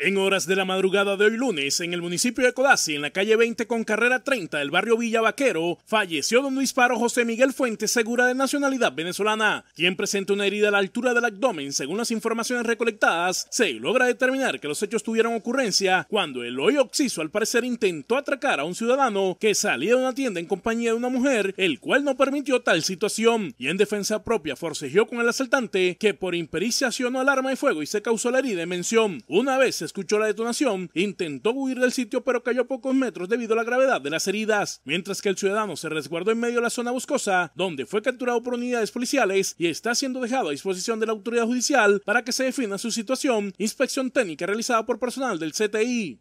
En horas de la madrugada de hoy lunes, en el municipio de Codazzi, en la calle 20 con carrera 30 del barrio Villa Vaquero, falleció de un disparo José Miguel Fuentes Segura de nacionalidad venezolana, quien presenta una herida a la altura del abdomen. Según las informaciones recolectadas, se logra determinar que los hechos tuvieron ocurrencia cuando el hoy oxiso al parecer intentó atracar a un ciudadano que salía de una tienda en compañía de una mujer, el cual no permitió tal situación, y en defensa propia forcejeó con el asaltante que por impericia accionó el arma de fuego y se causó la herida en mención. Una vez escuchó la detonación, intentó huir del sitio pero cayó a pocos metros debido a la gravedad de las heridas, mientras que el ciudadano se resguardó en medio de la zona boscosa, donde fue capturado por unidades policiales y está siendo dejado a disposición de la autoridad judicial para que se defina su situación, inspección técnica realizada por personal del CTI.